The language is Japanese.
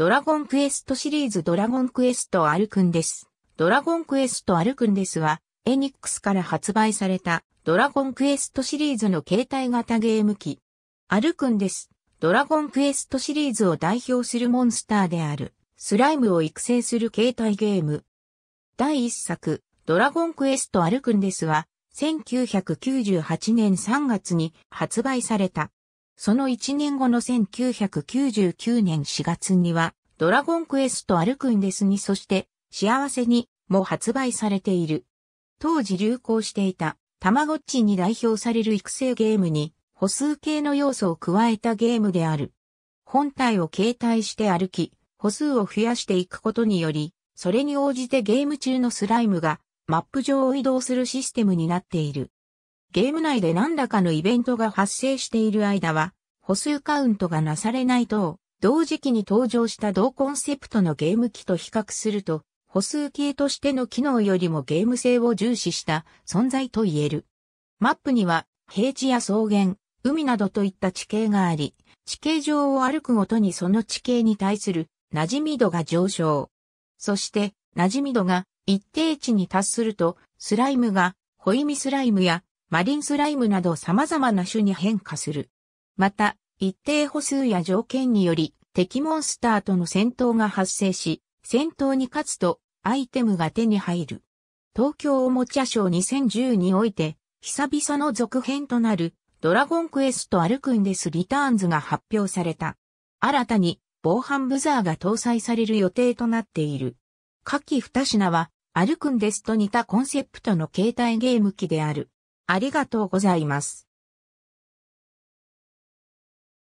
ドラゴンクエストシリーズドラゴンクエストアルクンです。ドラゴンクエストアルクンですは、エニックスから発売されたドラゴンクエストシリーズの携帯型ゲーム機。アルクンです。ドラゴンクエストシリーズを代表するモンスターである、スライムを育成する携帯ゲーム。第1作、ドラゴンクエストアルクンですは、1998年3月に発売された。その1年後の1999年4月には、ドラゴンクエストアルクンデスにそして、幸せにも発売されている。当時流行していた、たまごっちに代表される育成ゲームに、歩数系の要素を加えたゲームである。本体を携帯して歩き、歩数を増やしていくことにより、それに応じてゲーム中のスライムがマップ上を移動するシステムになっている。ゲーム内で何らかのイベントが発生している間は、歩数カウントがなされない等、同時期に登場した同コンセプトのゲーム機と比較すると、歩数系としての機能よりもゲーム性を重視した存在と言える。マップには、平地や草原、海などといった地形があり、地形上を歩くごとにその地形に対する馴染み度が上昇。そして、馴染み度が一定値に達すると、スライムが、ホイミスライムやマリンスライムなど様々な種に変化する。また、一定歩数や条件により、敵モンスターとの戦闘が発生し、戦闘に勝つと、アイテムが手に入る。東京おもちゃショー2010において、久々の続編となる、ドラゴンクエストアルクンデスリターンズが発表された。新たに、防犯ブザーが搭載される予定となっている。下記二品は、アルクンデスと似たコンセプトの携帯ゲーム機である。ありがとうございます。